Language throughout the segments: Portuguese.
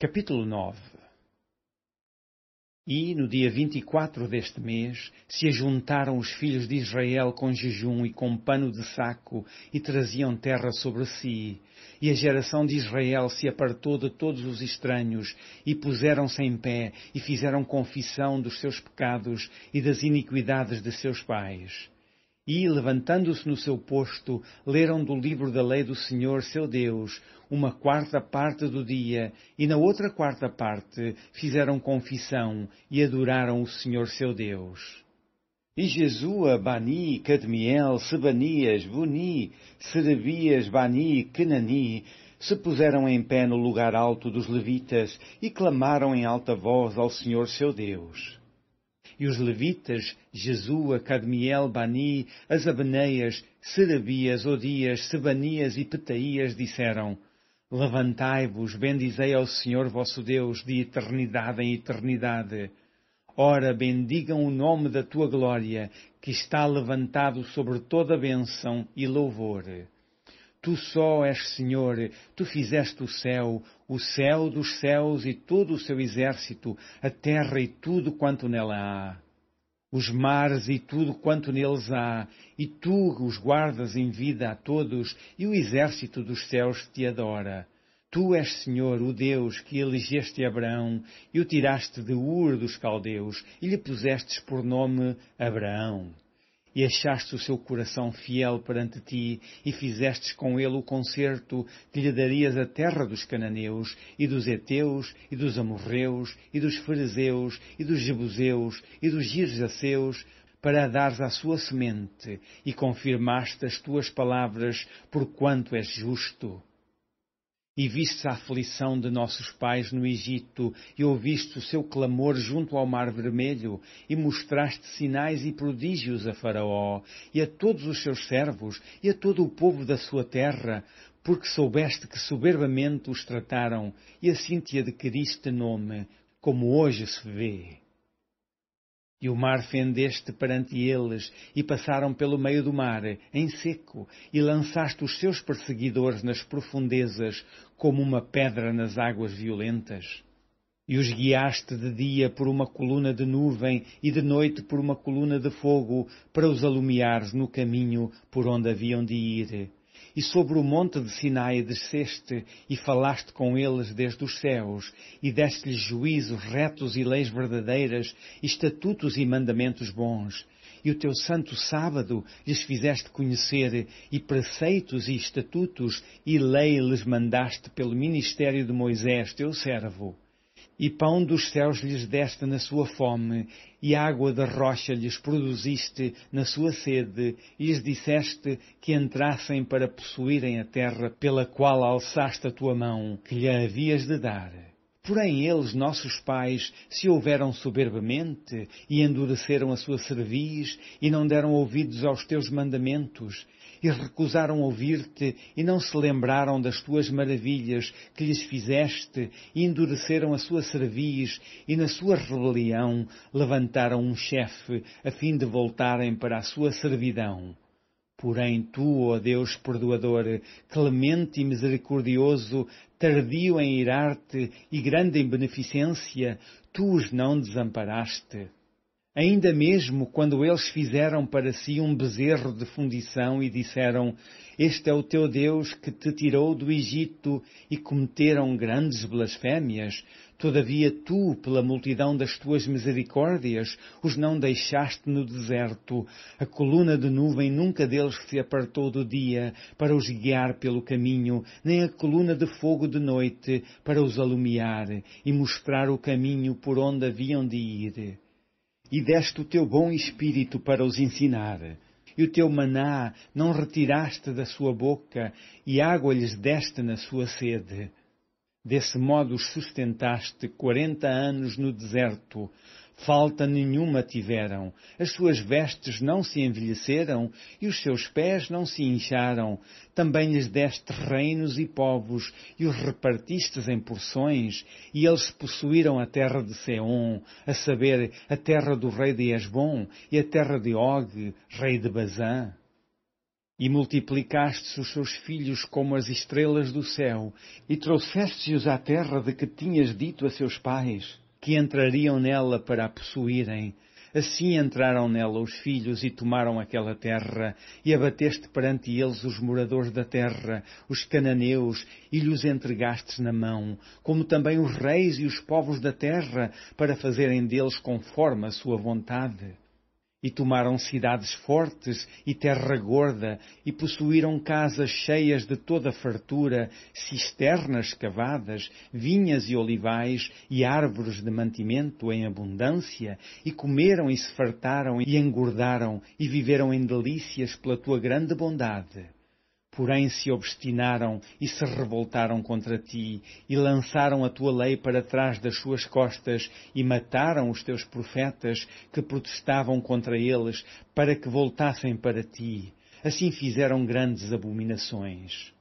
capítulo 9. E, no dia 24 deste mês, se ajuntaram os filhos de Israel com jejum e com pano de saco, e traziam terra sobre si. E a geração de Israel se apartou de todos os estranhos, e puseram-se em pé, e fizeram confissão dos seus pecados e das iniquidades de seus pais e, levantando-se no seu posto, leram do livro da lei do Senhor seu Deus uma quarta parte do dia, e na outra quarta parte fizeram confissão e adoraram o Senhor seu Deus. E Jesua, Bani, Cadmiel, Sebanias, Buni, Serabias, Bani e se puseram em pé no lugar alto dos levitas e clamaram em alta voz ao Senhor seu Deus e os levitas, Jesua, Cadmiel, Bani, as Abaneias, Serabias, Odias, Sebanias e Petaías disseram, Levantai-vos, bendizei ao Senhor vosso Deus de eternidade em eternidade. Ora, bendigam o nome da tua glória, que está levantado sobre toda bênção e louvor. Tu só és Senhor, tu fizeste o céu, o céu dos céus e todo o seu exército, a terra e tudo quanto nela há, os mares e tudo quanto neles há, e tu os guardas em vida a todos, e o exército dos céus te adora. Tu és, Senhor, o Deus que elegeste Abraão e o tiraste de Ur dos Caldeus e lhe pusestes por nome Abraão e achaste o seu coração fiel perante ti, e fizestes com ele o concerto que lhe darias a terra dos cananeus, e dos heteus, e dos amorreus, e dos fariseus, e dos jebuseus, e dos girzaceus, para dares à sua semente, e confirmaste as tuas palavras, porquanto és justo e viste a aflição de nossos pais no Egito, e ouviste o seu clamor junto ao Mar Vermelho, e mostraste sinais e prodígios a Faraó, e a todos os seus servos, e a todo o povo da sua terra, porque soubeste que soberbamente os trataram, e assim te adquiriste nome, como hoje se vê. E o mar fendeste perante eles, e passaram pelo meio do mar, em seco, e lançaste os seus perseguidores nas profundezas, como uma pedra nas águas violentas. E os guiaste de dia por uma coluna de nuvem, e de noite por uma coluna de fogo, para os alumiares no caminho por onde haviam de ir e sobre o monte de Sinai desceste e falaste com eles desde os céus, e deste-lhes juízos retos e leis verdadeiras, estatutos e mandamentos bons. E o teu santo sábado lhes fizeste conhecer, e preceitos e estatutos e lei lhes mandaste pelo ministério de Moisés, teu servo. E pão dos céus lhes deste na sua fome, e água da rocha lhes produziste na sua sede, e lhes disseste que entrassem para possuírem a terra pela qual alçaste a tua mão, que lhe havias de dar Porém, eles, nossos pais, se houveram soberbamente e endureceram a sua cerviz e não deram ouvidos aos teus mandamentos e recusaram ouvir-te e não se lembraram das tuas maravilhas que lhes fizeste e endureceram a sua cerviz e na sua rebelião levantaram um chefe a fim de voltarem para a sua servidão. Porém, tu, ó Deus perdoador, clemente e misericordioso, tardio em irar-te e grande em beneficência, tu os não desamparaste ainda mesmo quando eles fizeram para si um bezerro de fundição e disseram: Este é o teu Deus que te tirou do Egito, e cometeram grandes blasfémias, todavia tu, pela multidão das tuas misericórdias, os não deixaste no deserto. A coluna de nuvem nunca deles se apartou do dia para os guiar pelo caminho, nem a coluna de fogo de noite para os alumiar e mostrar o caminho por onde haviam de ir e deste o teu bom espírito para os ensinar. E o teu maná não retiraste da sua boca, e água lhes deste na sua sede. Desse modo sustentaste quarenta anos no deserto. Falta nenhuma tiveram. As suas vestes não se envelheceram e os seus pés não se incharam. Também lhes deste reinos e povos e os repartistes em porções e eles possuíram a terra de Seom, a saber, a terra do rei de Esbom e a terra de Og, rei de Bazan. E multiplicaste os seus filhos como as estrelas do céu, e trouxeste-os à terra de que tinhas dito a seus pais, que entrariam nela para a possuírem. Assim entraram nela os filhos e tomaram aquela terra, e abateste perante eles os moradores da terra, os cananeus, e lhes entregastes na mão, como também os reis e os povos da terra, para fazerem deles conforme a sua vontade. E tomaram cidades fortes e terra gorda, e possuíram casas cheias de toda fartura, cisternas cavadas, vinhas e olivais, e árvores de mantimento em abundância, e comeram e se fartaram, e engordaram, e viveram em delícias pela tua grande bondade. Porém se obstinaram e se revoltaram contra ti, e lançaram a tua lei para trás das suas costas, e mataram os teus profetas que protestavam contra eles, para que voltassem para ti. Assim fizeram grandes abominações.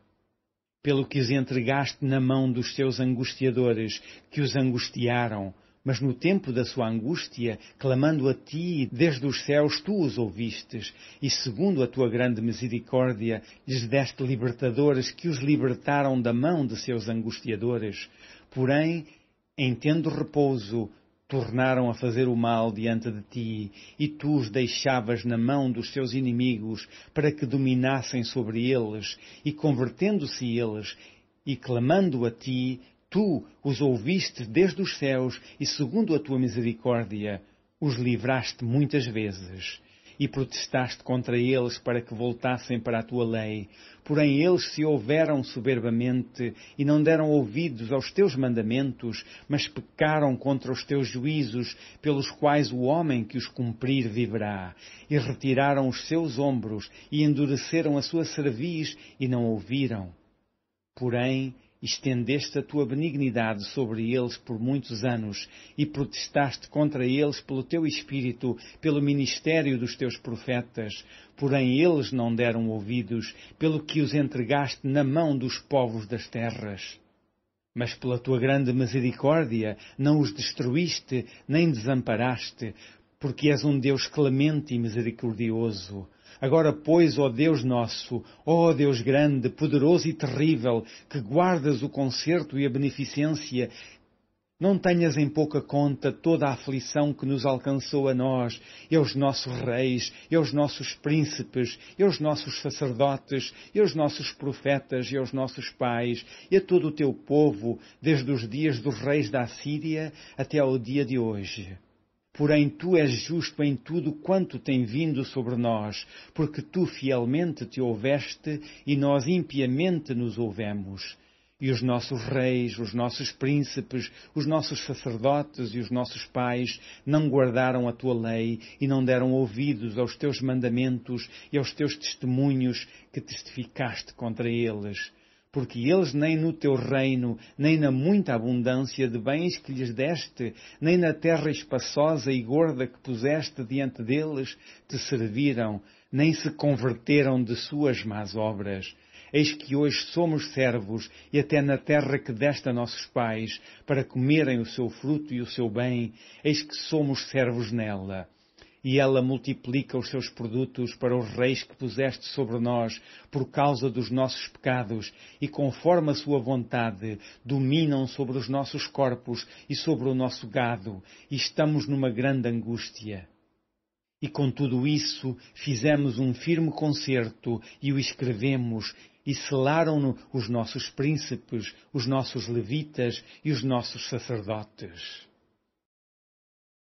Pelo que os entregaste na mão dos teus angustiadores, que os angustiaram, mas no tempo da sua angústia, clamando a ti desde os céus, tu os ouvistes, e segundo a tua grande misericórdia, lhes deste libertadores que os libertaram da mão de seus angustiadores. Porém, em tendo repouso, tornaram a fazer o mal diante de ti, e tu os deixavas na mão dos seus inimigos, para que dominassem sobre eles, e convertendo-se eles, e clamando a ti, Tu os ouviste desde os céus e, segundo a tua misericórdia, os livraste muitas vezes e protestaste contra eles para que voltassem para a tua lei. Porém, eles se houveram soberbamente e não deram ouvidos aos teus mandamentos, mas pecaram contra os teus juízos, pelos quais o homem que os cumprir viverá. E retiraram os seus ombros e endureceram a sua cerviz e não ouviram. Porém, estendeste a tua benignidade sobre eles por muitos anos e protestaste contra eles pelo teu espírito, pelo ministério dos teus profetas, porém eles não deram ouvidos, pelo que os entregaste na mão dos povos das terras. Mas pela tua grande misericórdia não os destruíste, nem desamparaste, porque és um Deus clemente e misericordioso. Agora, pois, ó Deus nosso, ó Deus grande, poderoso e terrível, que guardas o concerto e a beneficência, não tenhas em pouca conta toda a aflição que nos alcançou a nós, e aos nossos reis, e aos nossos príncipes, e aos nossos sacerdotes, e aos nossos profetas, e aos nossos pais, e a todo o teu povo, desde os dias dos reis da Síria até ao dia de hoje Porém, tu és justo em tudo quanto tem vindo sobre nós, porque tu fielmente te ouveste e nós impiamente nos ouvemos. E os nossos reis, os nossos príncipes, os nossos sacerdotes e os nossos pais não guardaram a tua lei e não deram ouvidos aos teus mandamentos e aos teus testemunhos que testificaste contra eles porque eles nem no teu reino, nem na muita abundância de bens que lhes deste, nem na terra espaçosa e gorda que puseste diante deles, te serviram, nem se converteram de suas más obras. Eis que hoje somos servos, e até na terra que deste a nossos pais, para comerem o seu fruto e o seu bem, eis que somos servos nela e ela multiplica os seus produtos para os reis que puseste sobre nós por causa dos nossos pecados, e conforme a sua vontade, dominam sobre os nossos corpos e sobre o nosso gado, e estamos numa grande angústia. E com tudo isso fizemos um firme concerto e o escrevemos, e selaram-no os nossos príncipes, os nossos levitas e os nossos sacerdotes.